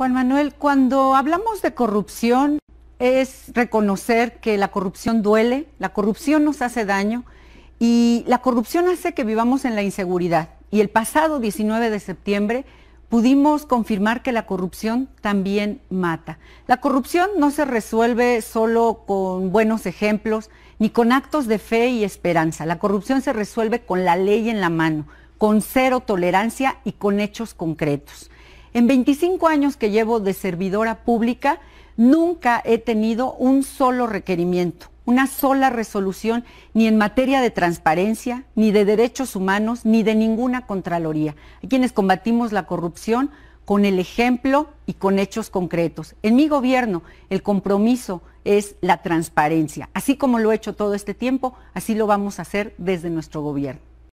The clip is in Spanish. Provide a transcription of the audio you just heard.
Juan Manuel, cuando hablamos de corrupción, es reconocer que la corrupción duele, la corrupción nos hace daño y la corrupción hace que vivamos en la inseguridad. Y el pasado 19 de septiembre pudimos confirmar que la corrupción también mata. La corrupción no se resuelve solo con buenos ejemplos ni con actos de fe y esperanza. La corrupción se resuelve con la ley en la mano, con cero tolerancia y con hechos concretos. En 25 años que llevo de servidora pública, nunca he tenido un solo requerimiento, una sola resolución, ni en materia de transparencia, ni de derechos humanos, ni de ninguna Contraloría. Hay quienes combatimos la corrupción con el ejemplo y con hechos concretos. En mi gobierno, el compromiso es la transparencia. Así como lo he hecho todo este tiempo, así lo vamos a hacer desde nuestro gobierno.